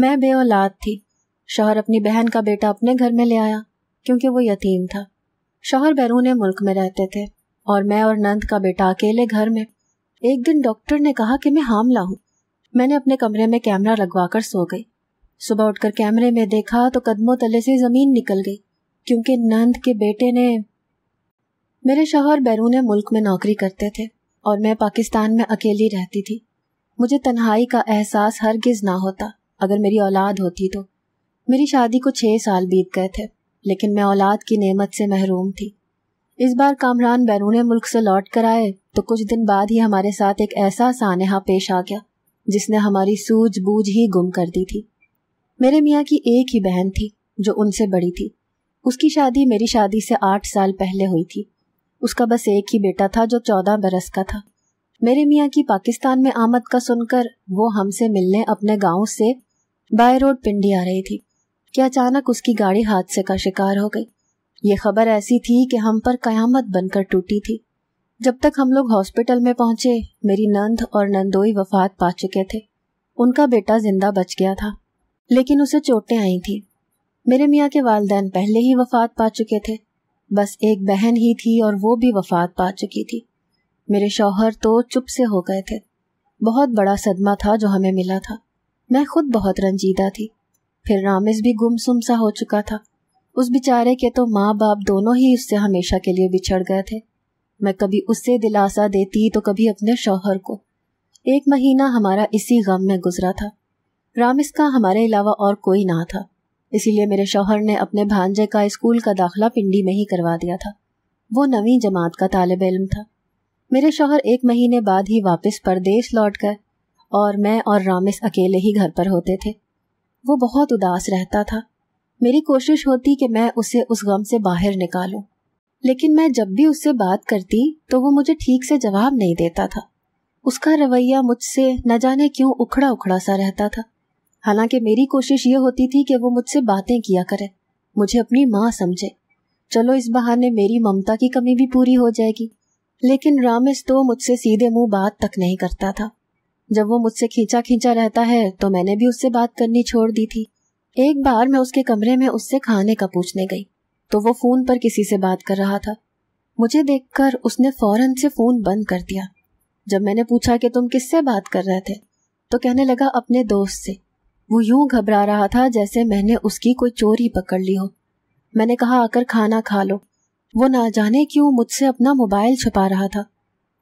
मैं औलाद थी शोहर अपनी बहन का बेटा अपने घर में ले आया क्योंकि वो यतीम था शोहर बैरून मुल्क में रहते थे और मैं और नंद का बेटा अकेले घर में एक दिन डॉक्टर ने कहा कि मैं हामला हूँ मैंने अपने कमरे में कैमरा लगवा कर सो गई सुबह उठकर कैमरे में देखा तो कदमों तले से जमीन निकल गई क्योंकि नंद के बेटे ने मेरे शोहर बैरून मुल्क में नौकरी करते थे और मैं पाकिस्तान में अकेली रहती थी मुझे तन्हाई का एहसास हरगिज ना होता अगर मेरी औलाद होती तो मेरी शादी को छः साल बीत गए थे लेकिन मैं औलाद की नेमत से महरूम थी इस बार कामरान बैरून मुल्क से लौट कर आए तो कुछ दिन बाद ही हमारे साथ एक ऐसा सानहा पेश आ गया जिसने हमारी सूझबूझ ही गुम कर दी थी मेरे मियाँ की एक ही बहन थी जो उनसे बड़ी थी उसकी शादी मेरी शादी से आठ साल पहले हुई थी उसका बस एक ही बेटा था जो चौदह बरस का था मेरे मियाँ की पाकिस्तान में आमद का सुनकर वो हमसे मिलने अपने गांव से बाय रोड पिंडी आ रही थी कि अचानक उसकी गाड़ी हादसे का शिकार हो गई ये खबर ऐसी थी कि हम पर कयामत बनकर टूटी थी जब तक हम लोग हॉस्पिटल में पहुंचे मेरी नंद और नंदोई वफात पा चुके थे उनका बेटा जिंदा बच गया था लेकिन उसे चोटें आई थी मेरे मियाँ के वालदेन पहले ही वफात पा चुके थे बस एक बहन ही थी और वो भी वफात पा चुकी थी मेरे शौहर तो चुप से हो गए थे बहुत बड़ा सदमा था जो हमें मिला था मैं खुद बहुत रंजीदा थी फिर रामिस भी गुमसुम सा हो चुका था उस बेचारे के तो माँ बाप दोनों ही उससे हमेशा के लिए बिछड़ गए थे मैं कभी उससे दिलासा देती तो कभी अपने शौहर को एक महीना हमारा इसी गम में गुजरा था रामिस का हमारे अलावा और कोई ना था इसीलिए मेरे शौहर ने अपने भांजे का स्कूल का दाखिला पिंडी में ही करवा दिया था वो नवी जमात का तालब इलम था मेरे शौहर एक महीने बाद ही वापस परदेश लौट गए और मैं और रामिस अकेले ही घर पर होते थे वो बहुत उदास रहता था मेरी कोशिश होती कि मैं उसे उस गम से बाहर निकालूं लेकिन मैं जब भी उससे बात करती तो वो मुझे ठीक से जवाब नहीं देता था उसका रवैया मुझसे न जाने क्यों उखड़ा उखड़ा सा रहता था हालांकि मेरी कोशिश ये होती थी कि वो मुझसे बातें किया करे मुझे अपनी माँ समझे चलो इस बहाने मेरी ममता की कमी भी पूरी हो जाएगी लेकिन रामिस तो मुझसे सीधे मुंह बात तक नहीं करता था जब वो मुझसे खींचा खींचा रहता है तो मैंने भी उससे बात करनी छोड़ दी थी एक बार मैं उसके कमरे में उससे खाने का पूछने गई तो वो फोन पर किसी से बात कर रहा था मुझे देखकर उसने फौरन से फोन बंद कर दिया जब मैंने पूछा कि तुम किससे बात कर रहे थे तो कहने लगा अपने दोस्त से वो यूं घबरा रहा था जैसे मैंने उसकी कोई चोरी पकड़ ली हो मैंने कहा आकर खाना खा लो वो ना जाने क्यों मुझसे अपना मोबाइल छुपा रहा था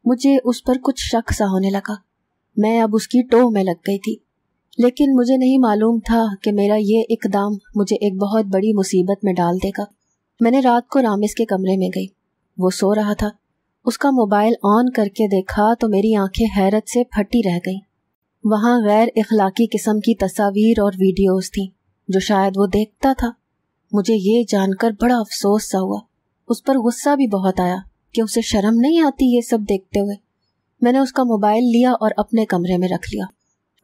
मुझे उस पर कुछ शक सा होने लगा मैं अब उसकी टोह में लग गई थी लेकिन मुझे नहीं मालूम था कि मेरा ये इकदाम मुझे एक बहुत बड़ी मुसीबत में डाल देगा मैंने रात को रामिस के कमरे में गई वो सो रहा था उसका मोबाइल ऑन करके देखा तो मेरी आंखें हैरत से फटी रह गईं वहाँ गैर इखलाकी किस्म की तस्वीर और वीडियोस थी जो शायद वो देखता था मुझे ये जानकर बड़ा अफसोस सा हुआ उस पर गुस्सा भी बहुत आया कि उसे शर्म नहीं आती ये सब देखते हुए मैंने उसका मोबाइल लिया और अपने कमरे में रख लिया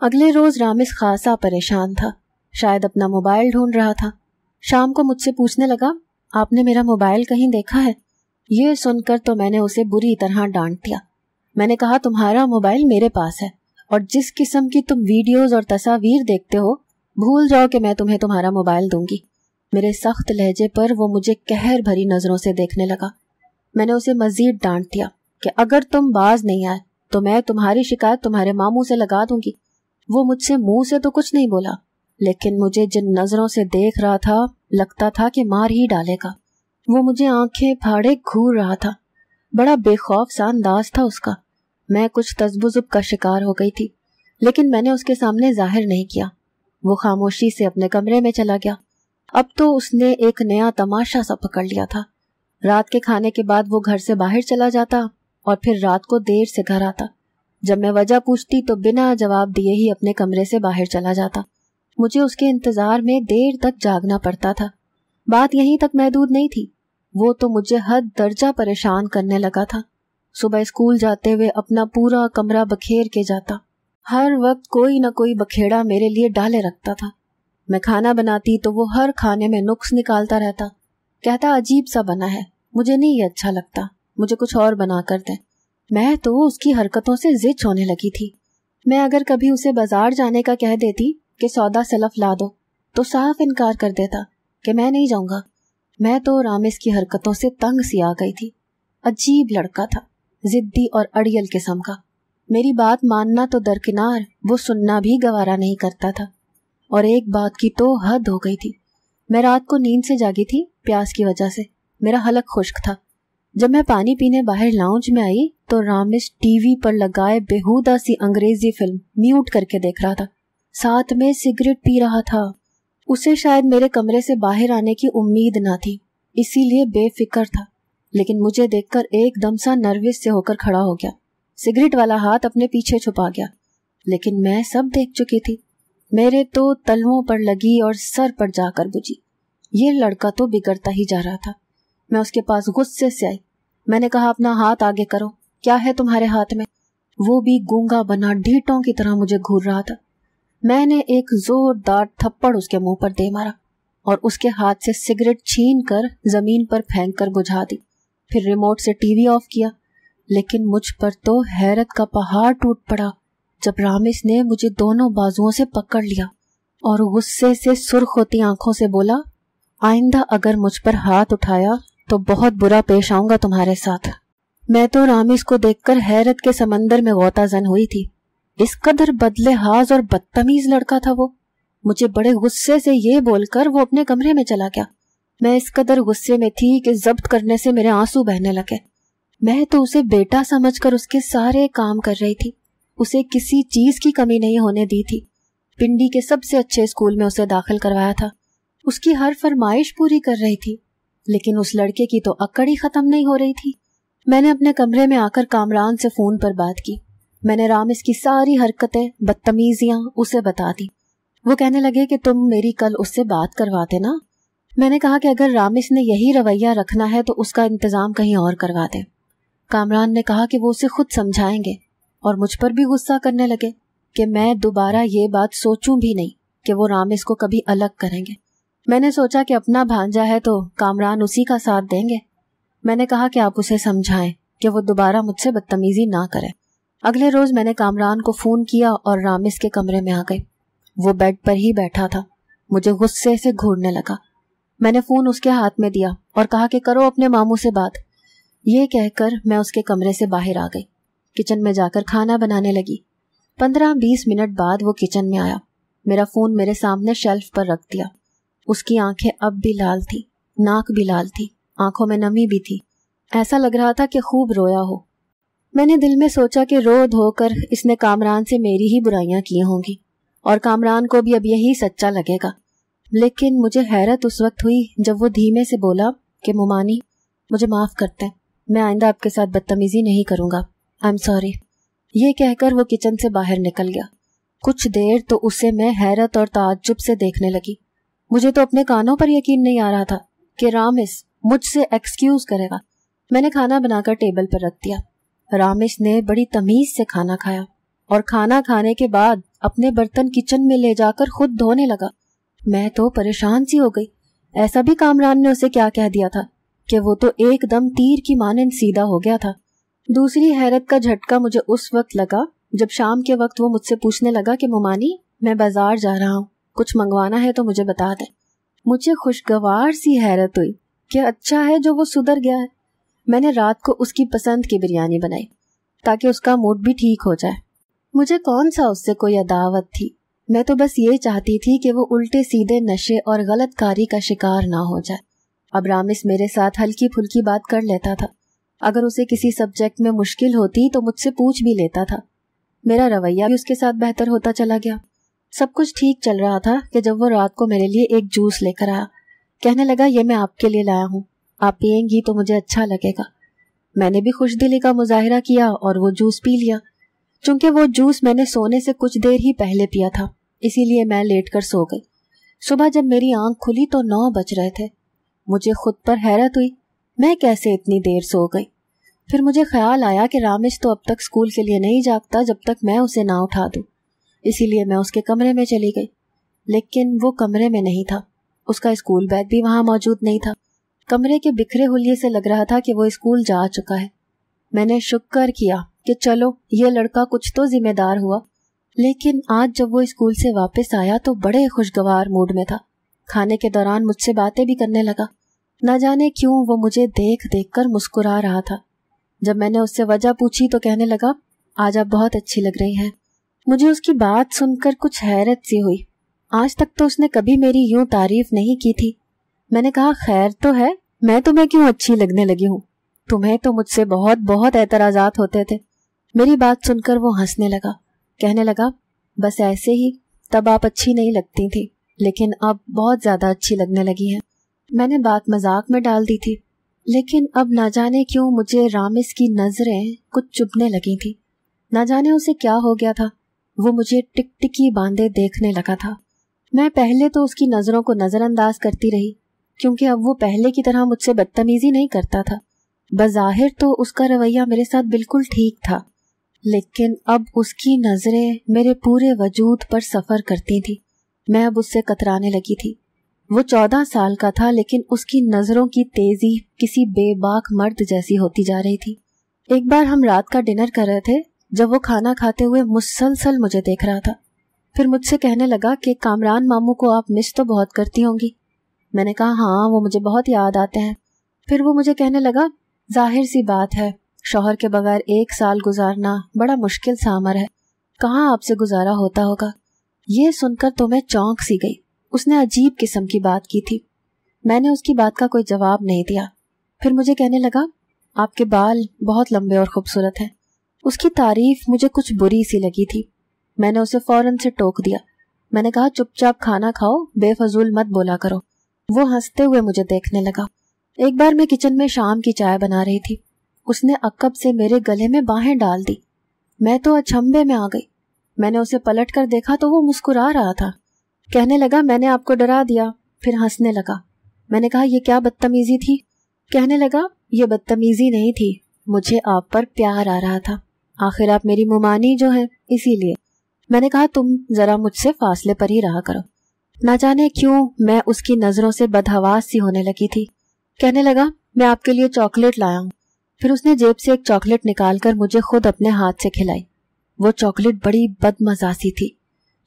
अगले रोज रामिस खासा परेशान था शायद अपना मोबाइल ढूंढ रहा था शाम को मुझसे पूछने लगा आपने मेरा मोबाइल कहीं देखा है ये सुनकर तो मैंने उसे बुरी तरह डांट दिया मैंने कहा तुम्हारा मोबाइल मेरे पास है और जिस किस्म की तुम वीडियोस और तस्वीर देखते हो भूल जाओ कि मैं तुम्हें तुम्हारा मोबाइल दूंगी मेरे सख्त लहजे पर वो मुझे कहर भरी नजरों से देखने लगा मैंने उसे मजीद डांट दिया कि अगर तुम बाज नहीं आए तो मैं तुम्हारी शिकायत तुम्हारे मामू से लगा दूंगी वो मुझसे मुंह से तो कुछ नहीं बोला लेकिन मुझे जिन नजरों से देख रहा था लगता था कि मार ही डालेगा वो मुझे आंखें फाड़े घूर रहा था बड़ा बेखौफ सा अंदाज था उसका मैं कुछ तजबुजुब का शिकार हो गई थी लेकिन मैंने उसके सामने जाहिर नहीं किया वो खामोशी से अपने कमरे में चला गया अब तो उसने एक नया तमाशा सा पकड़ लिया था रात के खाने के बाद वो घर से बाहर चला जाता और फिर रात को देर से घर आता जब मैं वजह पूछती तो बिना जवाब दिए ही अपने कमरे से बाहर चला जाता मुझे उसके इंतजार में देर तक जागना पड़ता था बात यहीं तक महदूद नहीं थी वो तो मुझे हद दर्जा परेशान करने लगा था सुबह स्कूल जाते हुए अपना पूरा कमरा बखेर के जाता हर वक्त कोई ना कोई बखेड़ा मेरे लिए डाले रखता था मैं खाना बनाती तो वो हर खाने में नुक्स निकालता रहता कहता अजीब सा बना है मुझे नहीं ये अच्छा लगता मुझे कुछ और बना कर दें मैं तो उसकी हरकतों से जिद होने लगी थी मैं अगर कभी उसे बाजार जाने का कह देती कि सौदा सलफ ला दो तो साफ इनकार कर देता कि मैं नहीं जाऊंगा मैं तो रामेश की हरकतों से तंग सी आ गई थी अजीब लड़का था जिद्दी और अड़ियल किस्म का मेरी बात मानना तो दरकिनार वो सुनना भी गवारा नहीं करता था और एक बात की तो हद हो गई थी मैं रात को नींद से जागी थी प्यास की वजह से मेरा हलक खुश्क था जब मैं पानी पीने बाहर लाउंज में आई तो रामेश टीवी पर लगाए बेहूदा सी अंग्रेजी फिल्म म्यूट करके देख रहा था साथ में सिगरेट पी रहा था उसे शायद मेरे कमरे से बाहर आने की उम्मीद ना थी इसीलिए बेफिक्र था लेकिन मुझे देखकर एकदम सा नर्वस से होकर खड़ा हो गया सिगरेट वाला हाथ अपने पीछे छुपा गया लेकिन मैं सब देख चुकी थी मेरे तो तलवों पर लगी और सर पर जाकर बुझी ये लड़का तो बिगड़ता ही जा रहा था मैं उसके पास गुस्से से आई मैंने कहा अपना हाथ आगे करो क्या है तुम्हारे हाथ में वो भी गूंगा बना ढीटों की तरह मुझे घूर रहा था मैंने एक जोरदार थप्पड़ उसके मुंह पर दे मारा और उसके हाथ से सिगरेट छीन कर जमीन पर फेंक कर बुझा दी फिर रिमोट से टीवी ऑफ किया लेकिन मुझ पर तो हैरत का पहाड़ टूट पड़ा जब रामिस ने मुझे दोनों बाजुओं से पकड़ लिया और गुस्से से सुर्ख होती आंखों से बोला आइंदा अगर मुझ पर हाथ उठाया तो बहुत बुरा पेश आऊंगा तुम्हारे साथ मैं तो रामिस को देखकर हैरत के समंदर में गौताजन हुई थी इस कदर बदले हाज और बदतमीज लड़का था वो मुझे बड़े गुस्से से ये बोलकर वो अपने कमरे में चला गया मैं इस कदर गुस्से में थी कि जब्त करने से मेरे आंसू बहने लगे मैं तो उसे बेटा समझकर उसके सारे काम कर रही थी उसे किसी चीज की कमी नहीं होने दी थी पिंडी के सबसे अच्छे स्कूल में उसे दाखिल करवाया था उसकी हर फरमाइश पूरी कर रही थी लेकिन उस लड़के की तो अक्कड़ ही खत्म नहीं हो रही थी मैंने अपने कमरे में आकर कामरान से फोन पर बात की मैंने रामिस की सारी हरकतें बदतमीजियां उसे बता दी वो कहने लगे कि तुम मेरी कल उससे बात करवाते ना मैंने कहा कि अगर रामिस ने यही रवैया रखना है तो उसका इंतजाम कहीं और करवा दे कामरान ने कहा कि वो उसे खुद समझाएंगे और मुझ पर भी गुस्सा करने लगे कि मैं दोबारा ये बात सोचूं भी नहीं कि वो रामिस को कभी अलग करेंगे मैंने सोचा कि अपना भांजा है तो कामरान उसी का साथ देंगे मैंने कहा कि आप उसे समझाएं कि वो दोबारा मुझसे बदतमीजी ना करे अगले रोज मैंने कामरान को फोन किया और रामिस के कमरे में आ गई वो बेड पर ही बैठा था मुझे गुस्से से घूरने लगा मैंने फोन उसके हाथ में दिया और कहा कि करो अपने मामू से बात ये कहकर मैं उसके कमरे से बाहर आ गई किचन में जाकर खाना बनाने लगी पंद्रह बीस मिनट बाद वो किचन में आया मेरा फोन मेरे सामने शेल्फ पर रख दिया उसकी आंखें अब भी लाल थी नाक भी लाल थी आंखों में नमी भी थी ऐसा लग रहा था कि खूब रोया हो मैंने दिल में सोचा कि रो धोकर इसने कामरान से मेरी ही बुराइयां की होंगी और कामरान को भी अब यही सच्चा लगेगा लेकिन मुझे हैरत उस वक्त हुई जब वो धीमे से बोला कि मुमानी मुझे माफ करते मैं आइंदा आपके साथ बदतमीजी नहीं करूंगा आई एम सॉरी ये कहकर वो किचन से बाहर निकल गया कुछ देर तो उसे मैं हैरत और ताज्जुब से देखने लगी मुझे तो अपने कानों पर यकीन नहीं आ रहा था कि रामेश मुझसे एक्सक्यूज करेगा मैंने खाना बनाकर टेबल पर रख दिया रामेश ने बड़ी तमीज से खाना खाया और खाना खाने के बाद अपने बर्तन किचन में ले जाकर खुद धोने लगा मैं तो परेशान सी हो गई ऐसा भी कामरान ने उसे क्या कह दिया था कि वो तो एकदम तीर की मानन सीधा हो गया था दूसरी हैरत का झटका मुझे उस वक्त लगा जब शाम के वक्त वो मुझसे पूछने लगा कि मुमानी मैं बाजार जा रहा हूँ कुछ मंगवाना है तो मुझे बता दे मुझे खुशगवार सी हैरत हुई कि अच्छा है जो वो सुधर गया है मैंने रात को उसकी पसंद की बिरयानी बनाई ताकि उसका मूड भी ठीक हो जाए मुझे कौन सा उससे कोई अदावत थी मैं तो बस ये चाहती थी कि वो उल्टे सीधे नशे और गलत कारी का शिकार ना हो जाए अब रामिस मेरे साथ हल्की फुल्की बात कर लेता था अगर उसे किसी सब्जेक्ट में मुश्किल होती तो मुझसे पूछ भी लेता था मेरा रवैया भी उसके साथ बेहतर होता चला गया सब कुछ ठीक चल रहा था कि जब वो रात को मेरे लिए एक जूस लेकर आया कहने लगा ये मैं आपके लिए लाया हूँ आप पियेंगी तो मुझे अच्छा लगेगा मैंने भी खुश दिली का मुजाहरा किया और वो जूस पी लिया चूंकि वो जूस मैंने सोने से कुछ देर ही पहले पिया था इसीलिए मैं लेट कर सो गई सुबह जब मेरी आंख खुली तो नौ बज रहे थे मुझे खुद पर हैरत हुई मैं कैसे इतनी देर सो गई फिर मुझे ख्याल आया कि रामेश तो अब तक स्कूल के लिए नहीं जागता जब तक मैं उसे ना उठा दूं। इसीलिए मैं उसके कमरे में चली गई लेकिन वो कमरे में नहीं था उसका स्कूल बैग भी वहाँ मौजूद नहीं था कमरे के बिखरे हुलिये से लग रहा था कि वो स्कूल जा चुका है मैंने शुक्र किया कि चलो ये लड़का कुछ तो जिम्मेदार हुआ लेकिन आज जब वो स्कूल से वापस आया तो बड़े खुशगवार मूड में था खाने के दौरान मुझसे बातें भी करने लगा न जाने क्यों वो मुझे देख देख कर मुस्कुरा रहा था जब मैंने उससे वजह पूछी तो कहने लगा आज आप बहुत अच्छी लग रही हैं मुझे उसकी बात सुनकर कुछ हैरत सी हुई आज तक तो उसने कभी मेरी यूं तारीफ नहीं की थी मैंने कहा खैर तो है मैं तुम्हें क्यों अच्छी लगने लगी हूँ तुम्हें तो मुझसे बहुत बहुत एतराजात होते थे मेरी बात सुनकर वो हंसने लगा कहने लगा बस ऐसे ही तब आप अच्छी नहीं लगती थी लेकिन अब बहुत ज्यादा अच्छी लगने लगी है मैंने बात मजाक में डाल दी थी लेकिन अब ना जाने क्यों मुझे रामिस की नजरें कुछ चुभने लगी थी ना जाने उसे क्या हो गया था वो मुझे टिकटिकी बांधे देखने लगा था मैं पहले तो उसकी नज़रों को नज़रअंदाज करती रही क्योंकि अब वो पहले की तरह मुझसे बदतमीजी नहीं करता था बज़ाहिर तो उसका रवैया मेरे साथ बिल्कुल ठीक था लेकिन अब उसकी नज़रें मेरे पूरे वजूद पर सफ़र करती थी मैं अब उससे कतराने लगी थी वो चौदह साल का था लेकिन उसकी नज़रों की तेज़ी किसी बेबाक मर्द जैसी होती जा रही थी एक बार हम रात का डिनर कर रहे थे जब वो खाना खाते हुए मुसलसल मुझे देख रहा था फिर मुझसे कहने लगा कि कामरान मामू को आप मिस तो बहुत करती होंगी मैंने कहा हाँ वो मुझे बहुत याद आते हैं फिर वो मुझे कहने लगा जाहिर सी बात है शोहर के बगैर एक साल गुजारना बड़ा मुश्किल सा अमर है कहाँ आपसे गुजारा होता होगा ये सुनकर तो मैं चौंक सी गई उसने अजीब किस्म की बात की थी मैंने उसकी बात का कोई जवाब नहीं दिया फिर मुझे कहने लगा आपके बाल बहुत लंबे और खूबसूरत हैं उसकी तारीफ मुझे कुछ बुरी सी लगी थी मैंने उसे फौरन से टोक दिया मैंने कहा चुपचाप खाना खाओ बेफजूल मत बोला करो वो हंसते हुए मुझे देखने लगा एक बार मैं किचन में शाम की चाय बना रही थी उसने अकब से मेरे गले में बाहें डाल दी मैं तो अचंभे में आ गई मैंने उसे पलट कर देखा तो वो मुस्कुरा रहा था कहने लगा मैंने आपको डरा दिया फिर हंसने लगा मैंने कहा यह क्या बदतमीजी थी कहने लगा ये बदतमीजी नहीं थी मुझे आप पर प्यार आ रहा था आखिर आप मेरी मुमानी जो है इसीलिए मैंने कहा तुम जरा मुझसे फासले पर ही रहा करो ना जाने क्यों मैं उसकी नजरों से बदहवास सी होने लगी थी कहने लगा मैं आपके लिए चॉकलेट लाया हूँ फिर उसने जेब से एक चॉकलेट निकालकर मुझे खुद अपने हाथ से खिलाई वो चॉकलेट बड़ी बदमजासी थी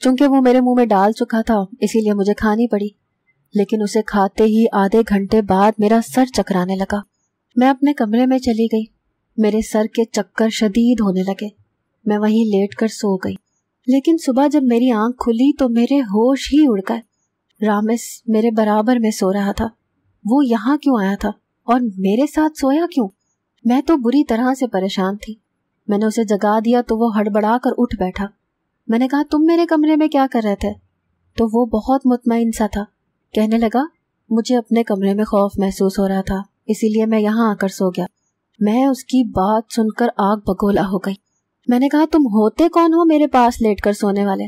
चूंकि वो मेरे मुंह में डाल चुका था इसीलिए मुझे खानी पड़ी लेकिन उसे खाते ही आधे घंटे बाद मेरा सर चकराने लगा मैं अपने कमरे में चली गई मेरे सर के चक्कर शदीद होने लगे मैं वहीं लेट कर सो गई लेकिन सुबह जब मेरी आंख खुली तो मेरे होश ही उड़ गए रामेश मेरे बराबर में सो रहा था वो यहाँ क्यों आया था और मेरे साथ सोया क्यों मैं तो बुरी तरह से परेशान थी मैंने उसे जगा दिया तो वो हड़बड़ा कर उठ बैठा मैंने कहा तुम मेरे कमरे में क्या कर रहे थे तो वो बहुत मुतमिन सा था कहने लगा मुझे अपने कमरे में खौफ महसूस हो रहा था इसीलिए मैं यहाँ आकर सो गया मैं उसकी बात सुनकर आग बगोला हो गई मैंने कहा तुम होते कौन हो मेरे पास लेट कर सोने वाले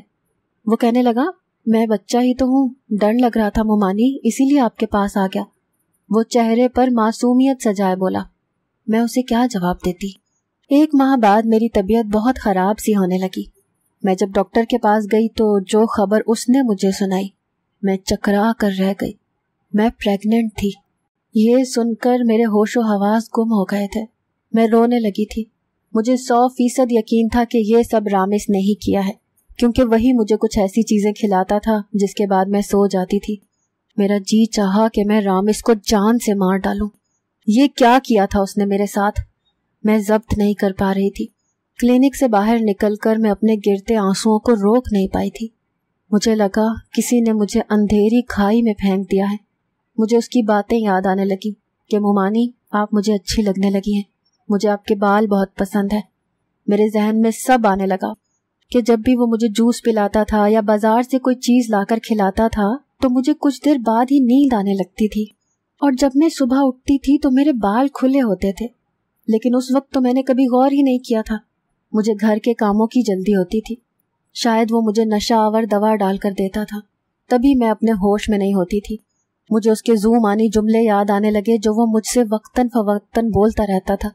वो कहने लगा मैं बच्चा ही तो हूँ डर लग रहा था मोमानी इसीलिए आपके पास आ गया वो चेहरे पर मासूमियत सजाए बोला मैं उसे क्या जवाब देती एक माह बाद मेरी तबीयत बहुत खराब सी होने लगी मैं जब डॉक्टर के पास गई तो जो खबर उसने मुझे सुनाई मैं चकरा कर रह गई मैं प्रेग्नेंट थी ये सुनकर मेरे होशो हवास गुम हो गए थे मैं रोने लगी थी मुझे सौ फीसद यकीन था कि ये सब रामिस ने ही किया है क्योंकि वही मुझे कुछ ऐसी चीजें खिलाता था जिसके बाद मैं सो जाती थी मेरा जी चाहा कि मैं रामिस को जान से मार डालूं। ये क्या किया था उसने मेरे साथ मैं जब्त नहीं कर पा रही थी क्लिनिक से बाहर निकलकर मैं अपने गिरते आंसुओं को रोक नहीं पाई थी मुझे लगा किसी ने मुझे अंधेरी खाई में फेंक दिया है मुझे उसकी बातें याद आने लगी कि मुमानी आप मुझे अच्छी लगने लगी हैं मुझे आपके बाल बहुत पसंद है मेरे जहन में सब आने लगा कि जब भी वो मुझे जूस पिलाता था या बाजार से कोई चीज लाकर खिलाता था तो मुझे कुछ देर बाद ही नींद आने लगती थी और जब मैं सुबह उठती थी तो मेरे बाल खुले होते थे लेकिन उस वक्त तो मैंने कभी गौर ही नहीं किया था मुझे घर के कामों की जल्दी होती थी शायद वो मुझे नशा आवर दवा डालकर देता था तभी मैं अपने होश में नहीं होती थी मुझे उसके जूम आनी जुमले याद आने लगे जो वो मुझसे वक्तन फवक्तन बोलता रहता था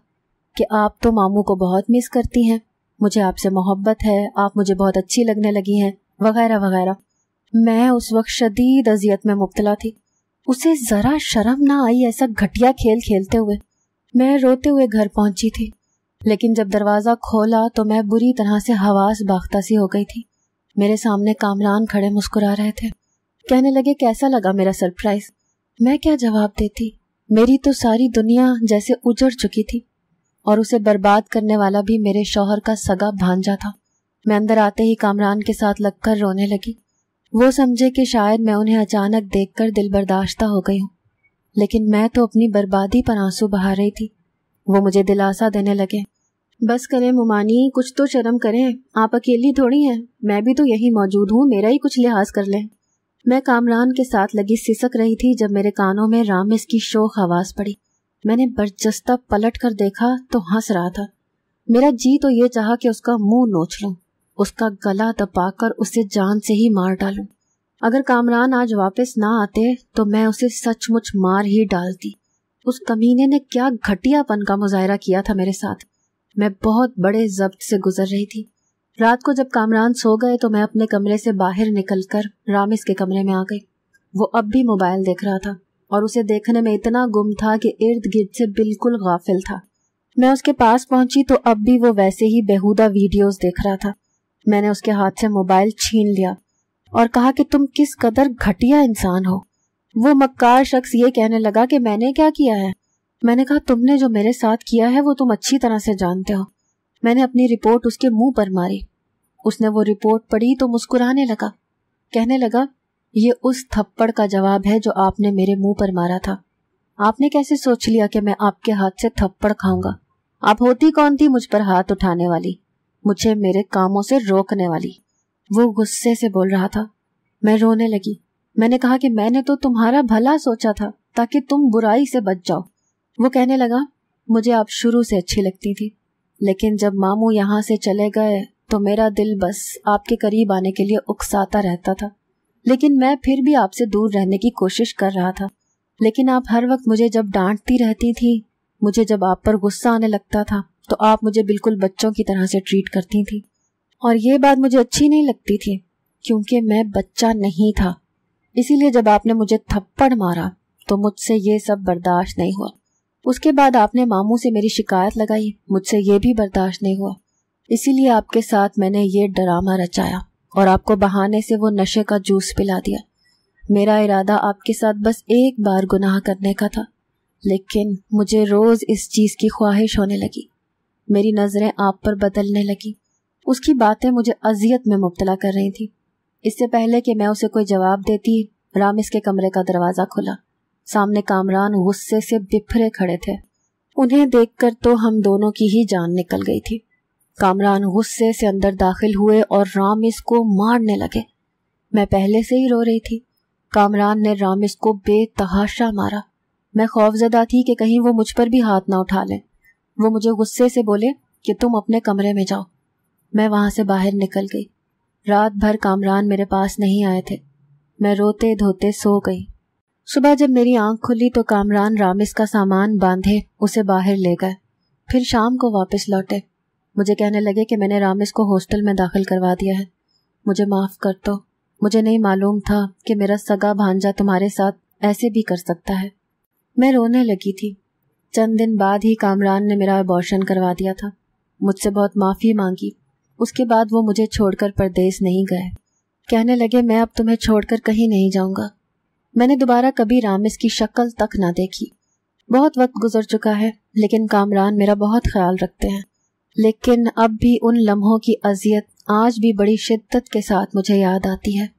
कि आप तो मामू को बहुत मिस करती हैं मुझे आपसे मोहब्बत है आप मुझे बहुत अच्छी लगने लगी हैं वगैरह वगैरह मैं उस वक्त शदीद अजियत में मुबतला थी उसे ज़रा शर्म ना आई ऐसा घटिया खेल खेलते हुए मैं रोते हुए घर पहुंची थी लेकिन जब दरवाज़ा खोला तो मैं बुरी तरह से हवास बाख्ता सी हो गई थी मेरे सामने कामरान खड़े मुस्कुरा रहे थे कहने लगे कैसा लगा मेरा सरप्राइज मैं क्या जवाब देती मेरी तो सारी दुनिया जैसे उजड़ चुकी थी और उसे बर्बाद करने वाला भी मेरे शौहर का सगा भांजा था मैं अंदर आते ही कामरान के साथ लगकर रोने लगी वो समझे कि शायद मैं उन्हें अचानक देखकर दिल बर्दाश्ता हो गई हूँ लेकिन मैं तो अपनी बर्बादी पर आंसू बहा रही थी वो मुझे दिलासा देने लगे बस करें मुमानी कुछ तो शर्म करें आप अकेली थोड़ी हैं मैं भी तो यही मौजूद हूँ मेरा ही कुछ लिहाज कर लें मैं कामरान के साथ लगी सिसक रही थी जब मेरे कानों में रामिस की शोक आवाज पड़ी मैंने बर्जस्ता पलट कर देखा तो हंस रहा था मेरा जी तो ये चाहा कि उसका मुंह नोच लूं उसका गला दबाकर उसे जान से ही मार डालूं अगर कामरान आज वापस ना आते तो मैं उसे सचमुच मार ही डालती उस कमीने ने क्या घटियापन का मुजाहरा किया था मेरे साथ मैं बहुत बड़े जब्त से गुजर रही थी रात को जब कामरान सो गए तो मैं अपने कमरे से बाहर निकलकर रामिस के कमरे में आ गई वो अब भी मोबाइल देख रहा था और उसे देखने में इतना गुम था कि इर्द गिर्द से बिल्कुल गाफिल था मैं उसके पास पहुंची तो अब भी वो वैसे ही बेहुदा वीडियोस देख रहा था मैंने उसके हाथ से मोबाइल छीन लिया और कहा कि तुम किस कदर घटिया इंसान हो वो मक्कार शख्स ये कहने लगा कि मैंने क्या किया है मैंने कहा तुमने जो मेरे साथ किया है वो तुम अच्छी तरह से जानते हो मैंने अपनी रिपोर्ट उसके मुंह पर मारी उसने वो रिपोर्ट पढ़ी तो मुस्कुराने लगा कहने लगा ये उस थप्पड़ का जवाब है जो आपने मेरे मुंह पर मारा था आपने कैसे सोच लिया कि मैं आपके हाथ से थप्पड़ खाऊंगा आप होती कौन थी मुझ पर हाथ उठाने वाली मुझे मेरे कामों से रोकने वाली वो गुस्से से बोल रहा था मैं रोने लगी मैंने कहा कि मैंने तो तुम्हारा भला सोचा था ताकि तुम बुराई से बच जाओ वो कहने लगा मुझे आप शुरू से अच्छी लगती थी लेकिन जब मामू यहाँ से चले गए तो मेरा दिल बस आपके करीब आने के लिए उकसाता रहता था लेकिन मैं फिर भी आपसे दूर रहने की कोशिश कर रहा था लेकिन आप हर वक्त मुझे जब डांटती रहती थी मुझे जब आप पर गुस्सा आने लगता था तो आप मुझे बिल्कुल बच्चों की तरह से ट्रीट करती थी और ये बात मुझे अच्छी नहीं लगती थी क्योंकि मैं बच्चा नहीं था इसीलिए जब आपने मुझे थप्पड़ मारा तो मुझसे ये सब बर्दाश्त नहीं हुआ उसके बाद आपने मामू से मेरी शिकायत लगाई मुझसे ये भी बर्दाश्त नहीं हुआ इसीलिए आपके साथ मैंने ये ड्रामा रचाया और आपको बहाने से वो नशे का जूस पिला दिया मेरा इरादा आपके साथ बस एक बार गुनाह करने का था लेकिन मुझे रोज इस चीज की ख्वाहिश होने लगी मेरी नजरें आप पर बदलने लगी उसकी बातें मुझे अजियत में मुबतला कर रही थी इससे पहले कि मैं उसे कोई जवाब देती राम इसके कमरे का दरवाजा खुला सामने कामरान गुस्से से बिफरे खड़े थे उन्हें देखकर तो हम दोनों की ही जान निकल गई थी कामरान गुस्से से अंदर दाखिल हुए और रामिस को मारने लगे मैं पहले से ही रो रही थी कामरान ने रामिस को बेतहाशा मारा मैं खौफजदा थी कि कहीं वो मुझ पर भी हाथ ना उठा लें वो मुझे गुस्से से बोले कि तुम अपने कमरे में जाओ मैं वहां से बाहर निकल गई रात भर कामरान मेरे पास नहीं आए थे मैं रोते धोते सो गई सुबह जब मेरी आंख खुली तो कामरान रामिस का सामान बांधे उसे बाहर ले गए फिर शाम को वापस लौटे मुझे कहने लगे कि मैंने रामिस को हॉस्टल में दाखिल करवा दिया है मुझे माफ़ कर दो मुझे नहीं मालूम था कि मेरा सगा भांजा तुम्हारे साथ ऐसे भी कर सकता है मैं रोने लगी थी चंद दिन बाद ही कामरान ने मेरा अबॉर्शन करवा दिया था मुझसे बहुत माफ़ी मांगी उसके बाद वो मुझे छोड़कर परदेश नहीं गए कहने लगे मैं अब तुम्हें छोड़कर कहीं नहीं जाऊंगा मैंने दोबारा कभी रामिस की शक्ल तक ना देखी बहुत वक्त गुजर चुका है लेकिन कामरान मेरा बहुत ख्याल रखते हैं लेकिन अब भी उन लम्हों की अजियत आज भी बड़ी शिद्दत के साथ मुझे याद आती है